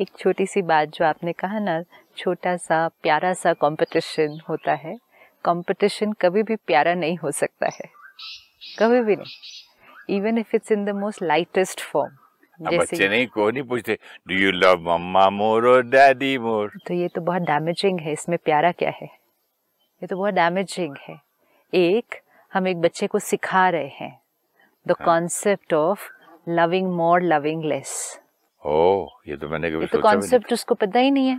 एक छोटी सी बात जो आपने कहा ना छोटा सा प्यारा सा कंपटीशन होता है कंपटीशन कभी भी प्यारा नहीं हो सकता है कभी भी नहीं even if it's in the most lightest form बच्चे नहीं को नहीं पूछते do you love mamma more और डैडी मोर तो ये तो बहुत डैमेजिंग है इसमें प्यारा क्या है ये तो बहुत डैमेजिंग है एक हम एक बच्चे को सिखा रहे हैं the concept of loving more loving less ये तो मैंने कभी तो सोचा कॉन्सेप्ट उसको पता ही नहीं है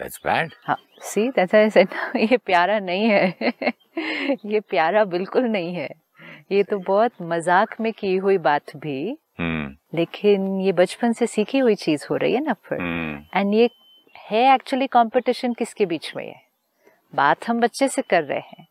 दैट्स बैड हां सी दैट्स आई सेड ये प्यारा नहीं है ये प्यारा बिल्कुल नहीं है ये तो बहुत मजाक में की हुई बात भी hmm. लेकिन ये बचपन से सीखी हुई चीज हो रही है ना फिर एंड हम्म। ये है एक्चुअली कंपटीशन किसके बीच में है बात हम बच्चे से कर रहे हैं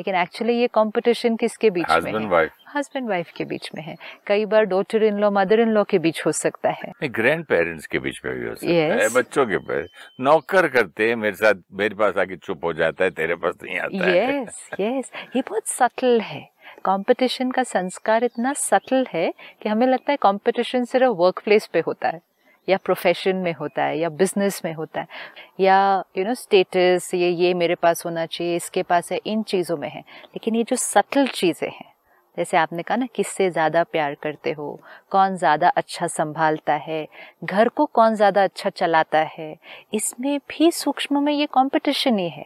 लेकिन एक्चुअली ये कंपटीशन किसके बीच Husband, में हस्बैंड वाइफ के बीच में है कई बार daughter in law mother in law के बीच हो सकता है ग्रैंड पेरेंट्स के बीच में भी हो सकता yes. है बच्चों के पास नौकर करते हैं मेरे साथ मेरे पास आके चुप हो जाता है तेरे पास नहीं आता yes, है यस ये बहुत सटल है कंपटीशन का संस्कार इतना सटल है कि हमें लगता है कंपटीशन सिर्फ वर्क प्लेस पे होता है या प्रोफेशन में होता है या बिजनेस में होता है या यू नो स्टेटस ये ये मेरे पास होना चाहिए इसके पास है इन चीज़ों में है लेकिन ये जो सटल चीज़ें हैं जैसे आपने कहा ना किससे ज़्यादा प्यार करते हो कौन ज़्यादा अच्छा संभालता है घर को कौन ज़्यादा अच्छा चलाता है इसमें भी सूक्ष्म में ये कंपटीशन ही है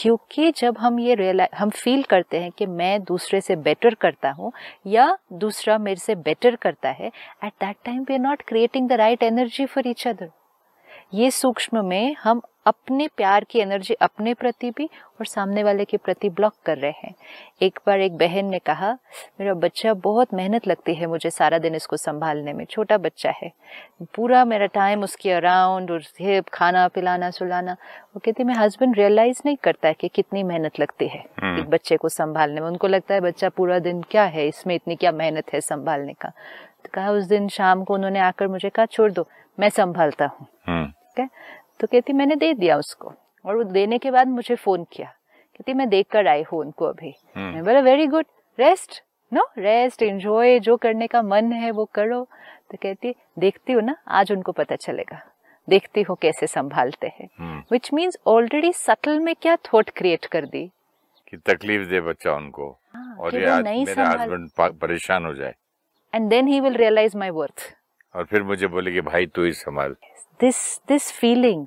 क्योंकि जब हम ये रियलाइज हम फील करते हैं कि मैं दूसरे से बेटर करता हूँ या दूसरा मेरे से बेटर करता है at that time we are not creating the right energy for each other ये सूक्ष्म में हम अपने प्यार की एनर्जी अपने प्रति भी और सामने वाले के प्रति ब्लॉक कर रहे हैं एक बार एक बहन ने कहा मेरा बच्चा बहुत मेहनत लगती है मुझे सारा दिन इसको संभालने में छोटा बच्चा है पूरा मेरा टाइम उसके अराउंड उसे खाना पिलाना सुलाना वो कहती मैं हस्बैंड रियलाइज नहीं करता है कि कितनी मेहनत लगती है हम्म। एक बच्चे को संभालने में उनको लगता है बच्चा पूरा दिन क्या है इसमें इतनी क्या मेहनत है संभालने का तो कहा उस दिन शाम को उन्होंने आकर मुझे कहा छोड़ दो मैं संभालता हूँ हम्म। सकते हैं तो कहती मैंने दे दिया उसको और वो देने के बाद मुझे फ़ोन किया कहती मैं देख कर आई हूँ उनको अभी हम्म। मैं बोला very good rest no rest enjoy जो करने का मन है वो करो तो कहती देखती हूँ ना आज उनको पता चलेगा देखती हूँ कैसे संभालते हैं विच मीन्स ऑलरेडी सटल में क्या थॉट क्रिएट कर दी कि तकलीफ दे बच्चा उनको हाँ, और ये आज मेरा हस्बैंड परेशान हो जाए and then he will realise my worth और फिर मुझे बोले कि भाई तू ही संभाल दिस दिस फीलिंग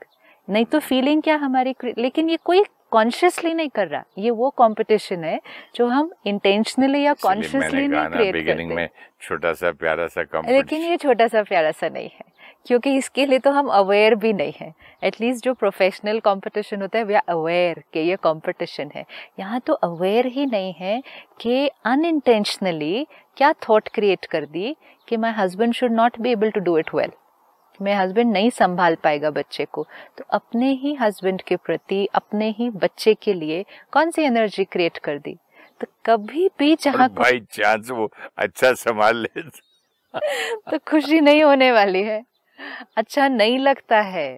नहीं तो फीलिंग क्या हमारी लेकिन ये कोई कॉन्शियसली नहीं कर रहा ये वो कंपटीशन है जो हम इंटेंशनली या कॉन्शियसली नहीं क्रिएट करते में छोटा सा प्यारा सा लेकिन ये छोटा सा प्यारा सा नहीं है क्योंकि इसके लिए तो हम अवेयर भी नहीं हैं एटलीस्ट जो प्रोफेशनल कंपटीशन होता है वे आर अवेयर कि ये कंपटीशन है यहाँ तो अवेयर ही नहीं है कि अनइंटेंशनली क्या थॉट क्रिएट कर दी कि my husband should not be able to do it well मेरे हस्बैंड नहीं संभाल पाएगा बच्चे को तो अपने ही हस्बैंड के प्रति अपने ही बच्चे के लिए कौन सी एनर्जी क्रिएट कर दी तो कभी भी जहाँ भाई चांस वो अच्छा संभाल ले तो खुशी नहीं होने वाली है अच्छा नहीं लगता है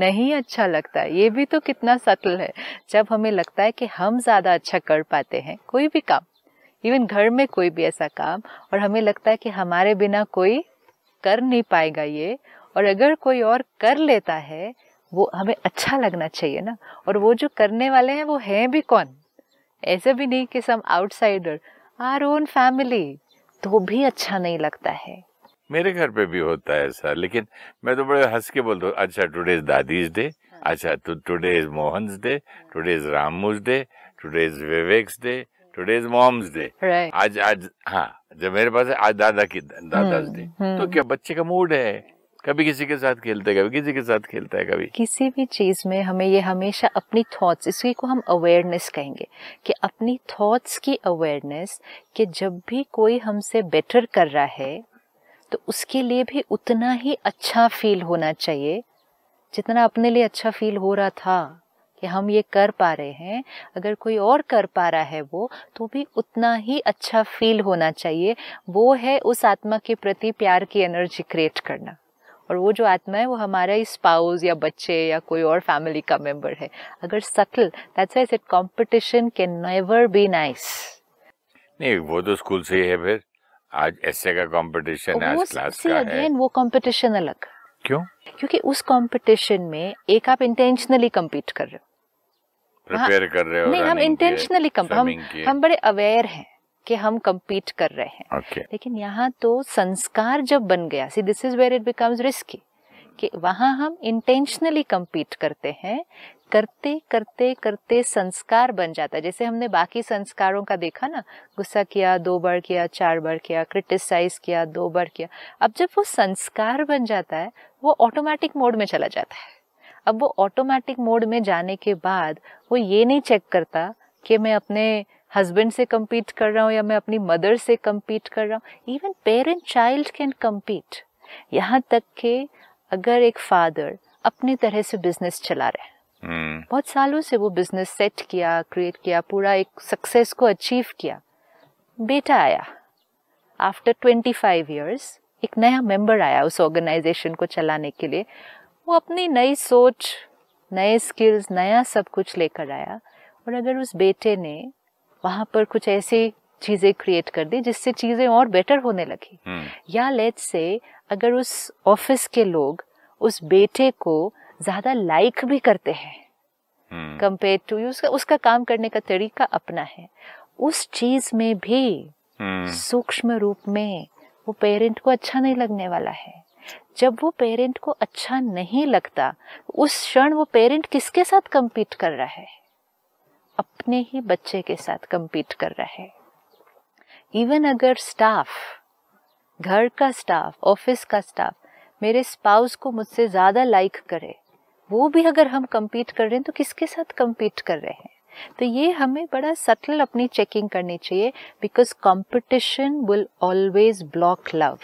नहीं अच्छा लगता है ये भी तो कितना सटल है जब हमें लगता है कि हम ज़्यादा अच्छा कर पाते हैं कोई भी काम इवन घर में कोई भी ऐसा काम और हमें लगता है कि हमारे बिना कोई कर नहीं पाएगा ये और अगर कोई और कर लेता है वो हमें अच्छा लगना चाहिए ना और वो जो करने वाले हैं वो हैं भी कौन ऐसे भी नहीं कि some outsider or own family तो भी अच्छा नहीं लगता है मेरे घर पे भी होता है ऐसा लेकिन मैं तो बड़े हंस के बोलता हूँ अच्छा टुडे इज दादीज डे हाँ। अच्छा today is Mohan day today is Ramu's day today is Vivek's day today is mom's day आज आज हाँ जब मेरे पास है आज दादा की दादा डे हम्म, हम्म। तो क्या बच्चे का मूड है कभी किसी के साथ खेलते है कभी किसी के साथ खेलता है कभी किसी भी चीज में हमें ये हमेशा अपनी थॉट्स इसी को हम अवेयरनेस कहेंगे कि अपनी थॉट्स की अवेयरनेस कि जब भी कोई हमसे बेटर कर रहा है तो उसके लिए भी उतना ही अच्छा फील होना चाहिए जितना अपने लिए अच्छा फील हो रहा था कि हम ये कर पा रहे हैं अगर कोई और कर पा रहा है वो तो भी उतना ही अच्छा फील होना चाहिए वो है उस आत्मा के प्रति प्यार की एनर्जी क्रिएट करना और वो जो आत्मा है वो हमारा ही स्पाउस या बच्चे या कोई और फैमिली का मेंबर है अगर subtle that's why it competition can never be nice नहीं वो तो स्कूल से ही है फिर आज ऐसे का कंपटीशन है आज क्लास का है वो कंपटीशन अलग क्यों क्योंकि उस कंपटीशन में एक आप इंटेंशनली कम्पीट कर रहे हो प्रिपेयर हाँ। कर रहे हो नहीं हम इंटेंशनली हम हम बड़े अवेयर हैं कि हम कम्पीट कर रहे हैं okay. लेकिन यहाँ तो संस्कार जब बन गया see this is where it becomes risky कि वहाँ हम इंटेंशनली कम्पीट करते हैं करते करते करते संस्कार बन जाता है जैसे हमने बाकी संस्कारों का देखा ना गुस्सा किया दो बार किया चार बार किया क्रिटिसाइज किया दो बार किया अब जब वो संस्कार बन जाता है वो ऑटोमेटिक मोड में चला जाता है अब वो ऑटोमेटिक मोड में जाने के बाद वो ये नहीं चेक करता कि मैं अपने हस्बैंड से कम्पीट कर रहा हूँ या मैं अपनी मदर से कम्पीट कर रहा हूँ even parent child can compete यहाँ तक कि अगर एक फादर अपनी तरह से बिजनेस चला रहे हैं hmm. बहुत सालों से वो बिजनेस सेट किया क्रिएट किया पूरा एक सक्सेस को अचीव किया बेटा आया आफ्टर ट्वेंटी फाइव ईयर्स एक नया मेंबर आया उस ऑर्गेनाइजेशन को चलाने के लिए वो अपनी नई सोच नए स्किल्स नया सब कुछ लेकर आया और अगर उस बेटे ने वहाँ पर कुछ ऐसी चीज़ें क्रिएट कर दी जिससे चीज़ें और बेटर होने लगी हम्म। या लेट से अगर उस ऑफिस के लोग उस बेटे को ज़्यादा लाइक भी करते हैं कंपेयर हम्म। टू उसका, उसका काम करने का तरीका अपना है उस चीज में भी हम्म। सूक्ष्म रूप में वो पेरेंट को अच्छा नहीं लगने वाला है जब वो पेरेंट को अच्छा नहीं लगता उस क्षण वो पेरेंट किसके साथ कम्पीट कर रहा है अपने ही बच्चे के साथ कम्पीट कर रहा है इवन अगर स्टाफ घर का स्टाफ ऑफिस का स्टाफ मेरे स्पाउस को मुझसे ज़्यादा लाइक करे वो भी अगर हम कम्पीट कर रहे हैं तो किसके साथ कम्पीट कर रहे हैं तो ये हमें बड़ा सटल अपनी चेकिंग करनी चाहिए because competition will always block love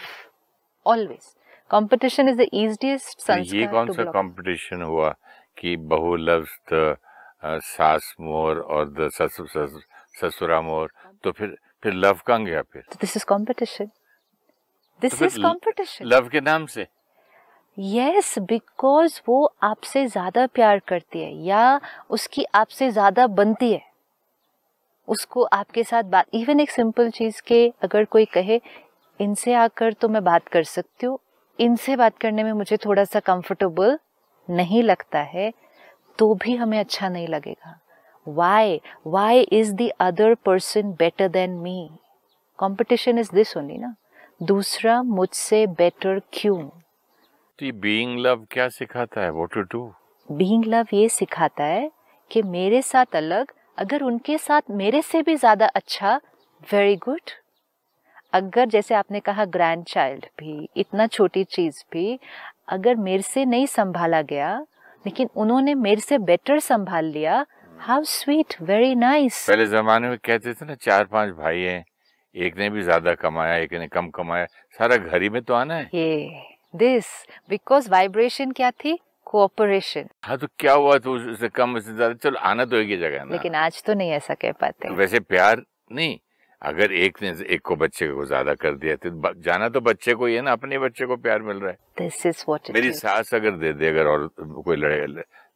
always competition is the easiest ये कौन सा कॉम्पिटिशन हुआ कि बहु लव uh, सास मोर और द ससुरा मोर तो फिर फिर लव कहाँ गया फिर this is competition this is competition love के नाम से यस बिकॉज वो आपसे ज्यादा प्यार करती है या उसकी आपसे ज्यादा बनती है उसको आपके साथ बात इवन एक सिंपल चीज के अगर कोई कहे इनसे आकर तो मैं बात कर सकती हूँ इनसे बात करने में मुझे थोड़ा सा कंफर्टेबल नहीं लगता है तो भी हमें अच्छा नहीं लगेगा Why? Why is the other person better than me? Competition is this only, na? dusra मुझसे better kyun the being love kya sikhata hai what to do being love ye sikhata hai ki mere साथ alag agar unke साथ mere se bhi ज़्यादा acha very good अगर जैसे आपने कहा grand child भी इतना छोटी चीज़ भी अगर मेरे से नहीं संभाला गया लेकिन उन्होंने मेरे से बेटर संभाल लिया हाउ स्वीट वेरी नाइस पहले जमाने में कहते थे ना चार पांच भाई हैं एक ने भी ज्यादा कमाया एक ने कम कमाया सारा घर ही में तो आना है ये दिस बिकॉज वाइब्रेशन क्या थी कोऑपरेशन हाँ तो क्या हुआ तो उससे कम उससे ज्यादा चलो आना तो एक ही जगह लेकिन आज तो नहीं ऐसा कह पाते वैसे प्यार नहीं अगर एक ने एक को बच्चे को ज्यादा कर दिया तो जाना तो बच्चे को ही है ना अपने बच्चे को प्यार मिल रहा है दिस इज व्हाट मेरी सास अगर दे दे अगर और कोई लड़े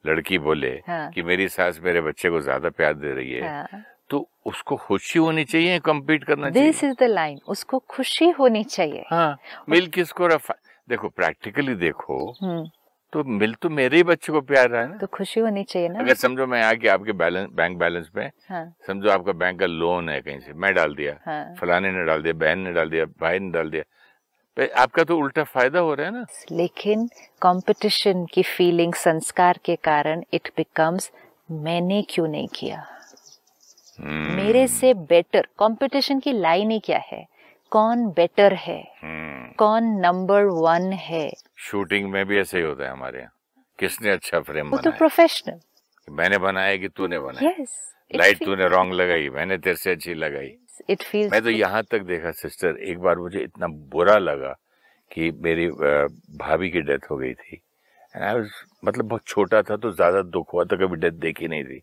लड़की बोले हाँ। कि मेरी सास मेरे बच्चे को ज्यादा प्यार दे रही है हाँ। तो उसको खुशी होनी चाहिए कम्पीट करना दिस इज द लाइन उसको खुशी होनी चाहिए हाँ, मिल किसको रफा देखो प्रैक्टिकली देखो हम्म। तो मिल तो मेरे ही बच्चे को प्यार रहा है ना तो खुशी होनी चाहिए ना अगर समझो मैं आके आपके बैलेंस बैंक बैलेंस में हाँ। समझो आपका बैंक का लोन है कहीं से मैं डाल दिया हाँ। फलाने ने डाल दिया बहन ने डाल दिया भाई ने डाल दिया आपका तो उल्टा फायदा हो रहा है ना लेकिन कंपटीशन की फीलिंग संस्कार के कारण इट बिकम्स मैंने क्यों नहीं किया hmm. मेरे से बेटर कंपटीशन की लाइन ही क्या है कौन बेटर है hmm. कौन नंबर वन है शूटिंग में भी ऐसे ही होता है हमारे यहाँ किसने अच्छा फ्रेम वो तो प्रोफेशनल मैंने बनाया कि तूने बनाया yes, लाइट तूने रॉन्ग लगाई मैंने तेरे से अच्छी लगाई इट फील्स मैं तो यहाँ तक देखा सिस्टर एक बार मुझे इतना बुरा लगा कि मेरी भाभी की डेथ हो गई थी was, मतलब बहुत छोटा था तो ज़्यादा दुख हुआ था तो कभी डेथ देखी नहीं थी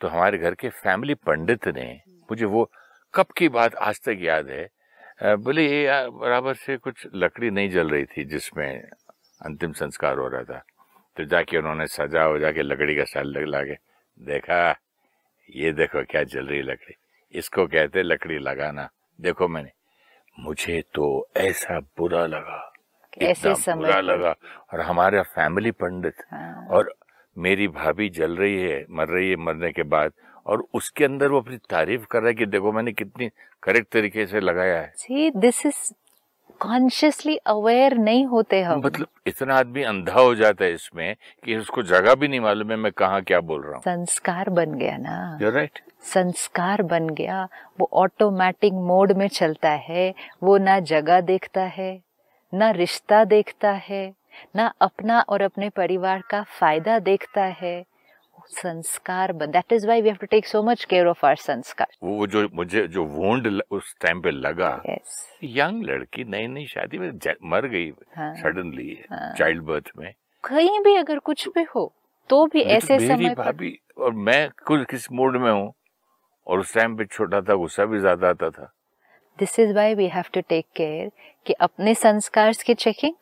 तो हमारे घर के फैमिली पंडित ने मुझे वो कब की बात आज तक याद है बोले ये बराबर से कुछ लकड़ी नहीं जल रही थी जिसमें अंतिम संस्कार हो रहा था तो जाके उन्होंने सजा हो जाके लकड़ी का साल लगा के देखा ये देखो क्या जल रही लकड़ी इसको कहते लकड़ी लगाना देखो मैंने मुझे तो ऐसा बुरा लगा ऐसे समय बुरा लगा और हमारा फैमिली पंडित हाँ। और मेरी भाभी जल रही है मर रही है मरने के बाद और उसके अंदर वो अपनी तारीफ कर रहा है कि देखो मैंने कितनी करेक्ट तरीके से लगाया है दिस इज कॉन्शियसली अवेयर नहीं होते हम मतलब इतना आदमी अंधा हो जाता है इसमें कि उसको जगह भी नहीं मालूम है मैं कहा क्या बोल रहा हूँ संस्कार बन गया ना राइट right. संस्कार बन गया वो ऑटोमेटिक मोड में चलता है वो ना जगह देखता है ना रिश्ता देखता है ना अपना और अपने परिवार का फायदा देखता है संस्कार that is why we have to take so much care of our sanskar वो जो मुझे जो वोंड उस टाइम पे लगा यंग लड़की नई नई शादी में मर गई सडनली चाइल्ड बर्थ में कहीं भी अगर कुछ भी हो तो भी तो ऐसे तो समय भाभी और मैं कुछ किस मूड में हूँ और उस टाइम पे छोटा था गुस्सा भी ज्यादा आता था this is why we have to take care कि अपने संस्कार की चेकिंग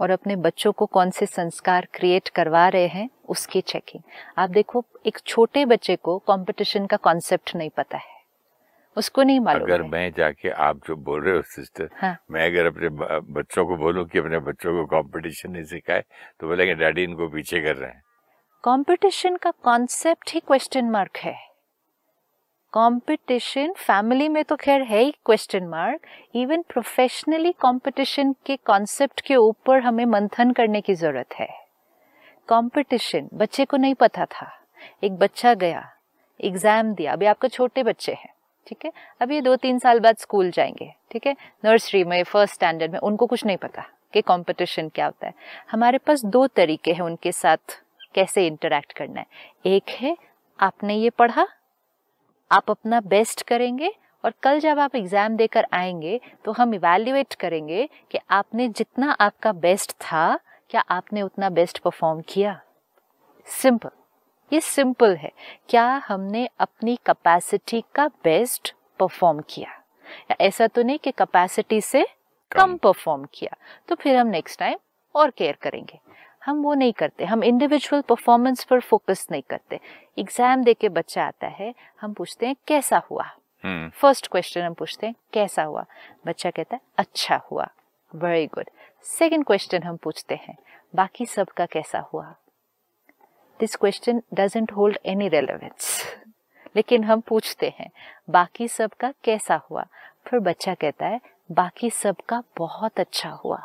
और अपने बच्चों को कौन से संस्कार क्रिएट करवा रहे हैं उसकी चेकिंग आप देखो एक छोटे बच्चे को कंपटीशन का कॉन्सेप्ट नहीं पता है उसको नहीं मालूम अगर मैं जाके आप जो बोल रहे हो सिस्टर हाँ? मैं अगर अपने बच्चों को बोलूं कि अपने बच्चों को कंपटीशन नहीं सिखाए तो बोलेंगे डैडी इनको पीछे कर रहे हैं कंपटीशन का कॉन्सेप्ट ही क्वेश्चन मार्क है कंपटीशन फैमिली में तो खैर है ही question mark even professionally competition के कॉन्सेप्ट के ऊपर हमें मंथन करने की ज़रूरत है कंपटीशन बच्चे को नहीं पता था एक बच्चा गया एग्ज़ाम दिया अभी आपके छोटे बच्चे हैं ठीक है अब ये दो तीन साल बाद स्कूल जाएंगे ठीक है नर्सरी में फर्स्ट स्टैंडर्ड में उनको कुछ नहीं पता कि कंपटीशन क्या होता है हमारे पास दो तरीके हैं उनके साथ कैसे इंटरेक्ट करना है एक है आपने ये पढ़ा आप अपना बेस्ट करेंगे और कल जब आप एग्ज़ाम देकर आएंगे तो हम इवेल्युएट करेंगे कि आपने जितना आपका बेस्ट था क्या आपने उतना बेस्ट परफॉर्म किया सिंपल ये सिंपल है क्या हमने अपनी कैपेसिटी का बेस्ट परफॉर्म किया या ऐसा तो नहीं कि कैपेसिटी से कम परफॉर्म किया तो फिर हम नेक्स्ट टाइम और केयर करेंगे हम वो नहीं करते हम इंडिविजुअल परफॉर्मेंस पर फोकस नहीं करते एग्जाम दे के बच्चा आता है हम पूछते हैं कैसा हुआ फर्स्ट हम्म। क्वेश्चन हम पूछते हैं कैसा हुआ बच्चा कहता है अच्छा हुआ वेरी गुड सेकेंड क्वेश्चन हम पूछते हैं बाकी सबका कैसा हुआ this question doesn't hold any relevance लेकिन हम पूछते हैं बाकी सबका कैसा हुआ फिर बच्चा कहता है बाकी सबका बहुत अच्छा हुआ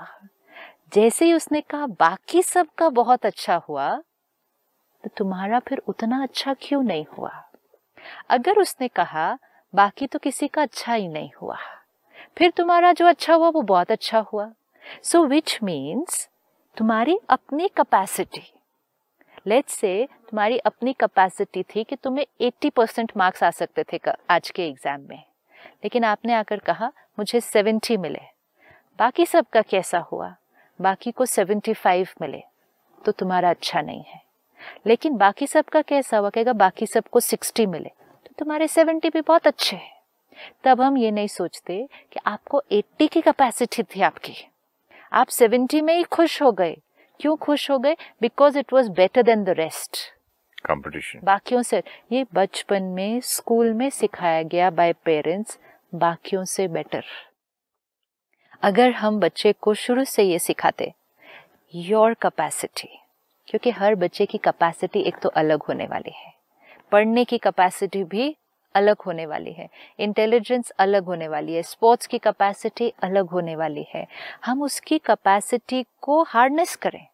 जैसे ही उसने कहा बाकी सब का बहुत अच्छा हुआ तो तुम्हारा फिर उतना अच्छा क्यों नहीं हुआ अगर उसने कहा बाकी तो किसी का अच्छा ही नहीं हुआ फिर तुम्हारा जो अच्छा हुआ वो बहुत अच्छा हुआ सो विच मीन्स तुम्हारी अपनी कैपेसिटी लेट्स से तुम्हारी अपनी कैपेसिटी थी कि तुम्हें 80 परसेंट मार्क्स आ सकते थे आज के एग्ज़ाम में लेकिन आपने आकर कहा मुझे 70 मिले बाकी सब का कैसा हुआ बाकी को 75 मिले तो तुम्हारा अच्छा नहीं है लेकिन बाकी सब का कैसा हुआ कहेगा बाकी सबको 60 मिले तो तुम्हारे 70 भी बहुत अच्छे हैं तब हम ये नहीं सोचते कि आपको 80 की कैपेसिटी थी आपकी आप 70 में ही खुश हो गए क्यों खुश हो गए because it was better than the rest competition बाकियों से ये बचपन में स्कूल में सिखाया गया बाय पेरेंट्स बाकियों से बेटर अगर हम बच्चे को शुरू से ये सिखाते योर कैपेसिटी क्योंकि हर बच्चे की कैपेसिटी एक तो अलग होने वाली है पढ़ने की कैपेसिटी भी अलग होने वाली है इंटेलिजेंस अलग होने वाली है स्पोर्ट्स की कैपेसिटी अलग होने वाली है हम उसकी कैपेसिटी को हार्डनेस करें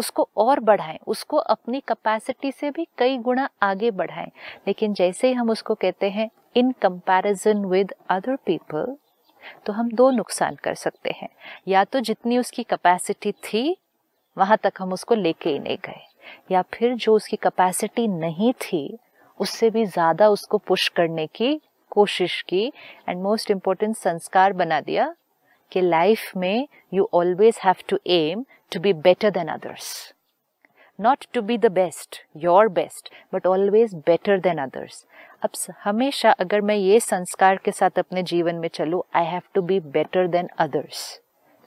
उसको और बढ़ाएं उसको अपनी कैपेसिटी से भी कई गुना आगे बढ़ाएं लेकिन जैसे ही हम उसको कहते हैं in comparison with other people तो हम दो नुकसान कर सकते हैं या तो जितनी उसकी कैपेसिटी थी वहाँ तक हम उसको लेके ही नहीं गए या फिर जो उसकी कैपेसिटी नहीं थी उससे भी ज़्यादा उसको पुश करने की कोशिश की एंड मोस्ट इम्पोर्टेंट संस्कार बना दिया कि लाइफ में you always have to aim to be better than others not to be the best your best but always better than others अब हमेशा अगर मैं ये संस्कार के साथ अपने जीवन में चलूँ I have to be better than others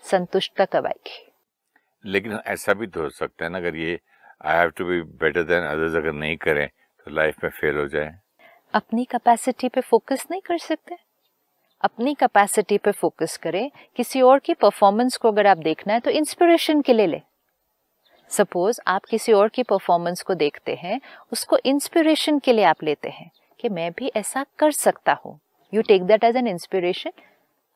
संतुष्टता कब आएगी लेकिन ऐसा भी तो हो सकता है ना अगर ये I have to be better than others अगर नहीं करें तो लाइफ में फेल हो जाए अपनी कैपेसिटी पे फोकस नहीं कर सकते अपनी कैपेसिटी पे फोकस करें किसी और की परफॉर्मेंस को अगर आप देखना है तो इंस्पिरेशन के लिए लें सपोज आप किसी और की परफॉर्मेंस को देखते हैं उसको इंस्पिरेशन के लिए आप लेते हैं कि मैं भी ऐसा कर सकता हूँ you take that as an inspiration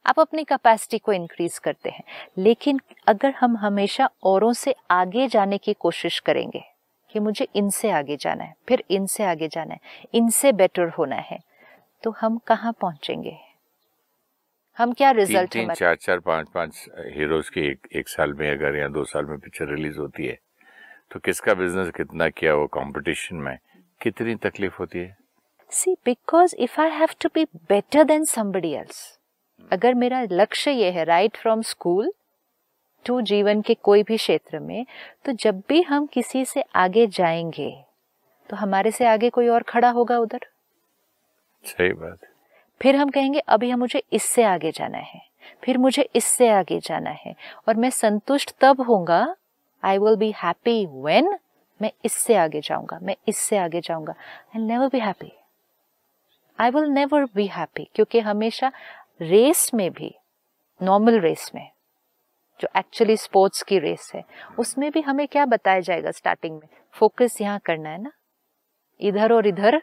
आप अपनी कैपेसिटी को इंक्रीज करते हैं लेकिन अगर हम हमेशा औरों से आगे जाने की कोशिश करेंगे कि मुझे इनसे आगे जाना है फिर इनसे आगे जाना है इनसे बेटर होना है तो हम कहाँ पहुंचेंगे हम क्या रिजल्ट तीन, तीन चार चार पांच पांच हीरोज की एक, एक साल में अगर या दो साल में पिक्चर रिलीज होती है तो किसका बिजनेस कितना किया वो कंपटीशन में कितनी तकलीफ होती है see because if I have to be better than somebody else अगर मेरा लक्ष्य ये है राइट फ्रॉम स्कूल टू जीवन के कोई भी क्षेत्र में तो जब भी हम किसी से आगे जाएंगे तो हमारे से आगे कोई और खड़ा होगा उधर सही बात फिर हम कहेंगे अभी हम मुझे इससे आगे जाना है फिर मुझे इससे आगे जाना है और मैं संतुष्ट तब होगा I will be happy when मैं इससे आगे जाऊंगा मैं इससे आगे जाऊंगा I never be happy I will never be happy क्योंकि हमेशा रेस में भी नॉर्मल रेस में जो एक्चुअली स्पोर्ट्स की रेस है उसमें भी हमें क्या बताया जाएगा स्टार्टिंग में फोकस यहाँ करना है ना इधर और इधर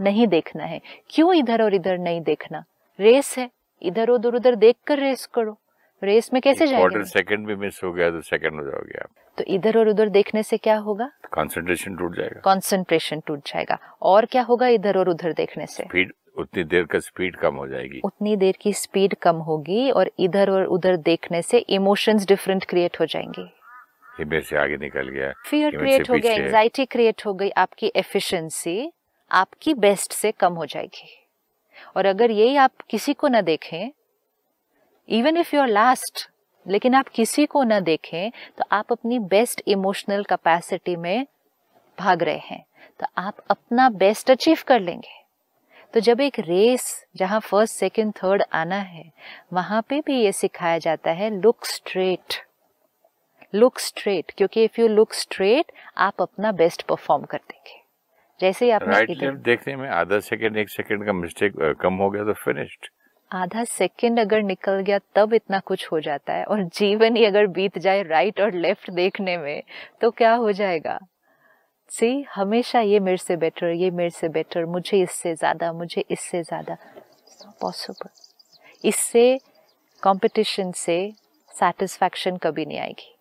नहीं देखना है क्यों इधर और इधर नहीं देखना रेस है इधर उधर उधर देख कर रेस करो रेस में कैसे जाएंगे सेकंड भी मिस हो गया तो सेकंड हो जाओगे आप तो इधर और उधर देखने से क्या होगा कंसंट्रेशन टूट जाएगा कंसंट्रेशन टूट जाएगा और क्या होगा इधर और उधर देखने से स्पीड उतनी देर का स्पीड कम हो जाएगी उतनी देर की स्पीड कम होगी और इधर और उधर देखने से इमोशंस डिफरेंट क्रिएट हो जाएंगे मेरे से आगे निकल गया फियर क्रिएट हो गया एंगजाइटी क्रिएट हो गई आपकी एफिशिएंसी आपकी बेस्ट से कम हो जाएगी और अगर यही आप किसी को ना देखें इवन इफ यूर लास्ट लेकिन आप किसी को ना देखें तो आप अपनी बेस्ट इमोशनल कैपेसिटी में भाग रहे हैं तो आप अपना बेस्ट अचीव कर लेंगे तो जब एक रेस जहाँ फर्स्ट सेकंड थर्ड आना है वहां पे भी ये सिखाया जाता है लुक स्ट्रेट लुक स्ट्रेट क्योंकि इफ़ यू लुक स्ट्रेट आप अपना बेस्ट परफॉर्म कर देंगे जैसे ही आपने right, देखने में आधा सेकंड एक सेकंड का मिस्टेक कम हो गया तो फिनिश्ड आधा सेकंड अगर निकल गया तब इतना कुछ हो जाता है और जीवन ही अगर बीत जाए राइट और लेफ्ट देखने में तो क्या हो जाएगा सी हमेशा ये मेरे से बेटर ये मेरे से बेटर मुझे इससे ज़्यादा मुझे इससे ज़्यादा पॉसिबल इससे कंपटीशन से सेटिस्फैक्शन कभी नहीं आएगी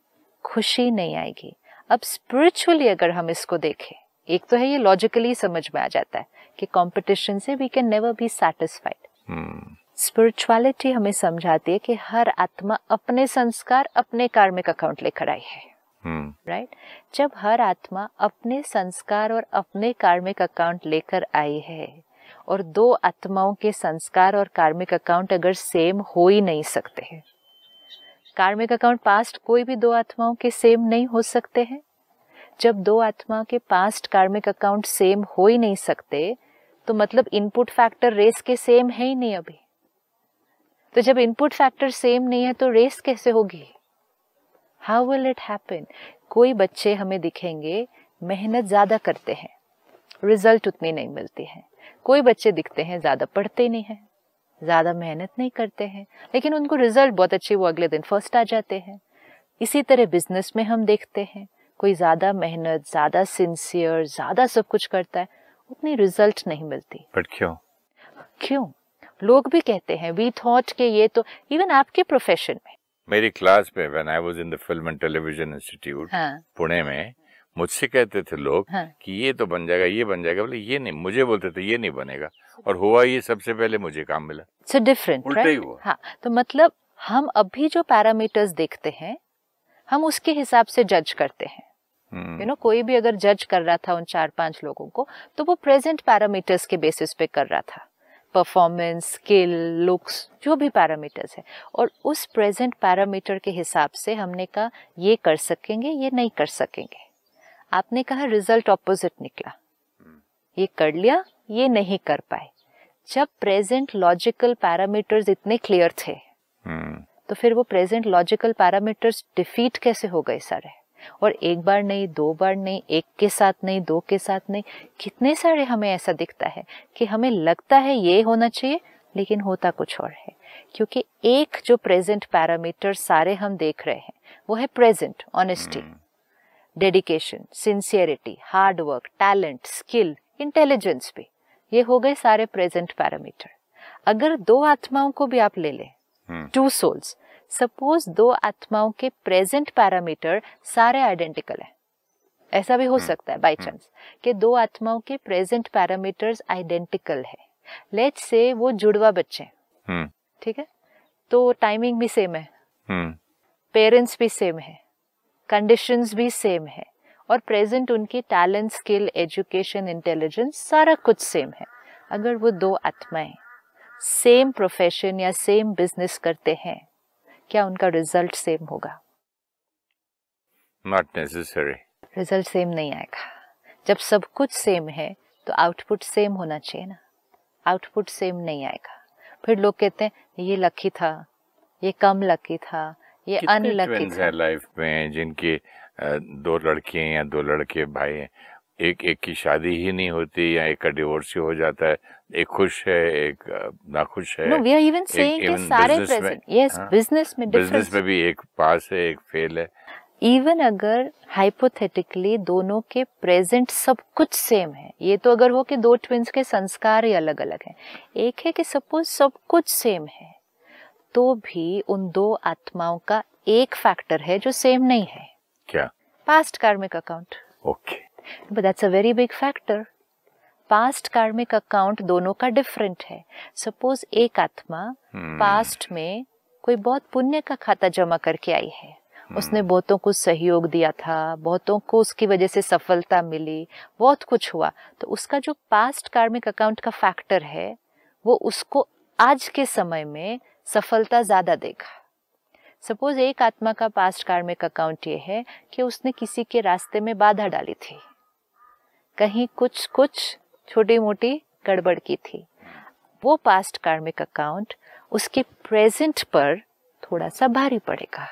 खुशी नहीं आएगी अब स्पिरिचुअली अगर हम इसको देखें एक तो है ये लॉजिकली समझ में आ जाता है कि कंपटीशन से we can never be satisfied spirituality हमें समझाती है कि हर आत्मा अपने संस्कार अपने कार्मिक अकाउंट लेकर आई है राइट हम्म। hmm. right? जब हर आत्मा अपने संस्कार और अपने कार्मिक अकाउंट लेकर आई है और दो आत्माओं के संस्कार और कार्मिक अकाउंट अगर सेम हो ही नहीं सकते हैं कार्मिक अकाउंट पास्ट कोई भी दो आत्माओं के सेम नहीं हो सकते हैं जब दो आत्मा के पास्ट कार्मिक अकाउंट सेम हो ही नहीं सकते तो मतलब इनपुट फैक्टर रेस के सेम है ही नहीं अभी तो जब इनपुट फैक्टर सेम नहीं है तो रेस कैसे होगी हाउ विल इट हैपन कोई बच्चे हमें दिखेंगे मेहनत ज़्यादा करते हैं रिजल्ट उतनी नहीं मिलती है कोई बच्चे दिखते हैं ज़्यादा पढ़ते नहीं हैं ज़्यादा मेहनत नहीं करते हैं लेकिन उनको रिजल्ट बहुत अच्छे वो अगले दिन फर्स्ट आ जाते हैं इसी तरह बिजनेस में हम देखते हैं कोई ज़्यादा मेहनत ज़्यादा सिंसियर ज़्यादा सब कुछ करता है उतनी रिजल्ट नहीं मिलती बट क्यों क्यों लोग भी कहते हैं वी थॉट के ये तो इवन आपके प्रोफेशन में मेरी क्लास में when I was in the film and television institute Pune में मुझसे कहते थे लोग हाँ. कि ये तो बन जाएगा ये बन जाएगा बोले ये नहीं मुझे बोलते थे ये नहीं बनेगा और हुआ ये सबसे पहले मुझे काम मिला सो डिफरेंट उल्टा ही हुआ हाँ तो मतलब हम अभी जो पैरामीटर्स देखते हैं हम उसके हिसाब से जज करते हैं यू हम्म। नो कोई भी अगर जज कर रहा था उन चार पांच लोगों को तो वो प्रेजेंट पैरामीटर्स के बेसिस पे कर रहा था परफॉर्मेंस स्किल लुक्स जो भी पैरामीटर्स है और उस प्रेजेंट पैरामीटर के हिसाब से हमने कहा ये कर सकेंगे ये नहीं कर सकेंगे आपने कहा रिजल्ट ऑपोजिट निकला ये कर लिया ये नहीं कर पाए जब प्रेजेंट लॉजिकल पैरामीटर्स इतने क्लियर थे हम्म। तो फिर वो प्रेजेंट लॉजिकल पैरामीटर्स डिफीट कैसे हो गए सारे और एक बार नहीं दो बार नहीं एक के साथ नहीं दो के साथ नहीं कितने सारे हमें ऐसा दिखता है कि हमें लगता है ये होना चाहिए लेकिन होता कुछ और है क्योंकि एक जो प्रेजेंट पैरामीटर सारे हम देख रहे हैं वो है present honesty dedication sincerity hard work talent skill intelligence भी ये हो गए सारे प्रेजेंट पैरामीटर अगर दो आत्माओं को भी आप ले लें टू हम्म। सोल्स सपोज दो आत्माओं के प्रेजेंट पैरामीटर सारे आइडेंटिकल है ऐसा भी हो हम्म, सकता है बाई चांस हम्म। कि दो आत्माओं के प्रेजेंट पैरामीटर्स आइडेंटिकल है लेट से वो जुड़वा बच्चे हम्म। ठीक है तो टाइमिंग भी सेम है पेरेंट्स भी सेम है कंडीशंस भी सेम है और प्रेजेंट उनके टैलेंट स्किल एजुकेशन इंटेलिजेंस सारा कुछ सेम है अगर वो दो आत्माएं सेम प्रोफेशन या सेम बिजनेस करते हैं क्या उनका रिजल्ट सेम होगा नॉट नेसेसरी रिजल्ट सेम नहीं आएगा जब सब कुछ सेम है तो आउटपुट सेम होना चाहिए ना आउटपुट सेम नहीं आएगा फिर लोग कहते हैं ये लकी था ये कम लकी था ये अनलकी था लाइफ में जिनके दो लड़के या दो लड़के भाई हैं एक एक की शादी ही नहीं होती या एक का डिवोर्स ही हो जाता है एक खुश है एक ना खुश है no, we are even saying एक, even सारे बिजनेस में, yes, हाँ, बिजनेस में बिजनेस में भी एक पास है एक फेल है इवन अगर हाइपोथेटिकली दोनों के प्रेजेंट सब कुछ सेम है ये तो अगर हो कि दो ट्विंस के संस्कार ही अलग अलग हैं एक है कि सपोज सब कुछ सेम है तो भी उन दो आत्माओं का एक फैक्टर है जो सेम नहीं है क्या past karmic account okay okay. But that's a very big factor past karmic account दोनों का डिफरेंट है सपोज एक आत्मा पास्ट hmm. में कोई बहुत पुण्य का खाता जमा करके आई है hmm. उसने बहुतों को सहयोग दिया था बहुतों को उसकी वजह से सफलता मिली बहुत कुछ हुआ तो उसका जो पास्ट कार्मिक अकाउंट का फैक्टर है वो उसको आज के समय में सफलता ज़्यादा देगा सपोज एक आत्मा का पास्ट कार्मिक अकाउंट ये है कि उसने किसी के रास्ते में बाधा डाली थी कहीं कुछ कुछ छोटी मोटी गड़बड़ की थी वो पास्ट कार्मिक अकाउंट उसके प्रेजेंट पर थोड़ा सा भारी पड़ेगा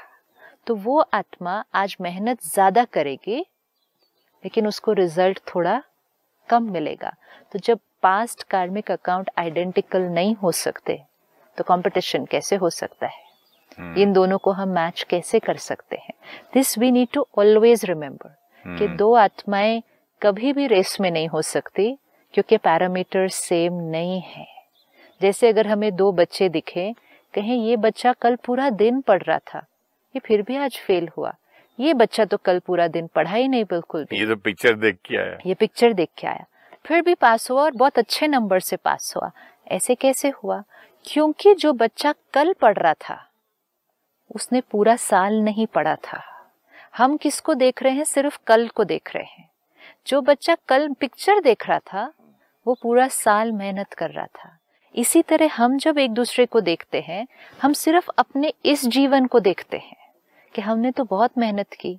तो वो आत्मा आज मेहनत ज़्यादा करेगी लेकिन उसको रिजल्ट थोड़ा कम मिलेगा तो जब पास्ट कार्मिक अकाउंट आइडेंटिकल नहीं हो सकते तो कंपटीशन कैसे हो सकता है hmm. इन दोनों को हम मैच कैसे कर सकते हैं this we need to always remember कि हम्म। दो आत्माएं कभी भी रेस में नहीं हो सकती क्योंकि पैरामीटर सेम नहीं है जैसे अगर हमें दो बच्चे दिखे कहें ये बच्चा कल पूरा दिन पढ़ रहा था ये फिर भी आज फेल हुआ ये बच्चा तो कल पूरा दिन पढ़ा ही नहीं बिल्कुल ये तो पिक्चर देख के आया ये पिक्चर देख के आया फिर भी पास हुआ और बहुत अच्छे नंबर से पास हुआ ऐसे कैसे हुआ क्योंकि जो बच्चा कल पढ़ रहा था उसने पूरा साल नहीं पढ़ा था हम किसको देख रहे हैं सिर्फ कल को देख रहे हैं जो बच्चा कल पिक्चर देख रहा था वो पूरा साल मेहनत कर रहा था इसी तरह हम जब एक दूसरे को देखते हैं हम सिर्फ अपने इस जीवन को देखते हैं कि हमने तो बहुत मेहनत की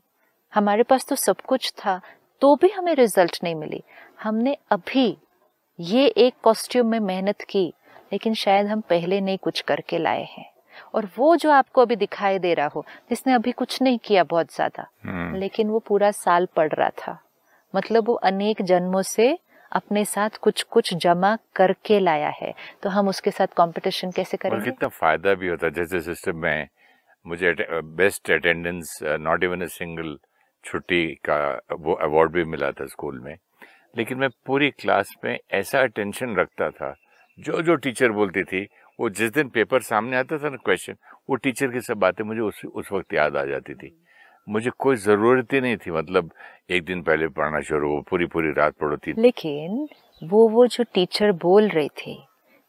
हमारे पास तो सब कुछ था तो भी हमें रिजल्ट नहीं मिली हमने अभी ये एक कॉस्ट्यूम में मेहनत की लेकिन शायद हम पहले नहीं कुछ करके लाए हैं और वो जो आपको अभी दिखाई दे रहा हो जिसने अभी कुछ नहीं किया बहुत ज्यादा हम्म। लेकिन वो पूरा साल पढ़ रहा था मतलब वो अनेक जन्मों से अपने साथ कुछ कुछ जमा करके लाया है तो हम उसके साथ कंपटीशन कैसे करेंगे कितना फायदा भी होता है जैसे सिस्टम में मुझे best attendance not even a single छुट्टी का वो अवार्ड भी मिला था स्कूल में लेकिन मैं पूरी क्लास में ऐसा अटेंशन रखता था जो जो टीचर बोलती थी वो जिस दिन पेपर सामने आता था ना क्वेश्चन वो टीचर की सब बातें मुझे उस उस वक्त याद आ जाती थी मुझे कोई जरूरत ही नहीं थी मतलब एक दिन पहले पढ़ना शुरू हो पूरी पूरी रात पढ़ो थी लेकिन वो वो जो टीचर बोल रहे थे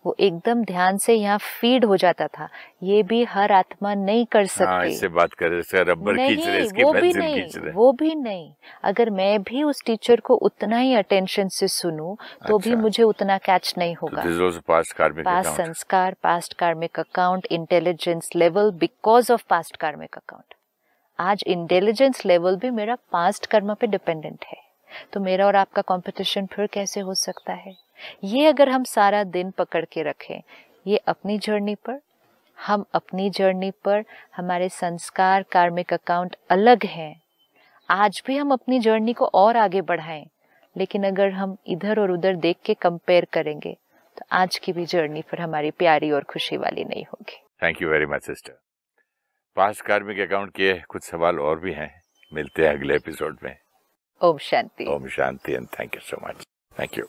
वो एकदम ध्यान से यहाँ फीड हो जाता था ये भी हर आत्मा नहीं कर हाँ, सकती हाँ, इससे बात कर रहे रबर नहीं, रहे इसकी वो भी नहीं वो भी नहीं अगर मैं भी उस टीचर को उतना ही अटेंशन से सुनू तो अच्छा, भी मुझे उतना कैच नहीं होगा तो पास्ट कार्मिक पास्ट संस्कार past karmic account intelligence level because of past karmic account आज इंटेलिजेंस लेवल भी मेरा पास्ट कर्म पे डिपेंडेंट है तो मेरा और आपका कंपटीशन फिर कैसे हो सकता है ये अगर हम सारा दिन पकड़ के रखें ये अपनी जर्नी पर हम अपनी जर्नी पर हमारे संस्कार कार्मिक अकाउंट अलग हैं आज भी हम अपनी जर्नी को और आगे बढ़ाएं लेकिन अगर हम इधर और उधर देख के कंपेयर करेंगे तो आज की भी जर्नी पर हमारी प्यारी और खुशी वाली नहीं होगी thank you very much sister past karmic account के कुछ सवाल और भी हैं मिलते हैं अगले एपिसोड में ओम शांति ओम शांति and thank you so much thank you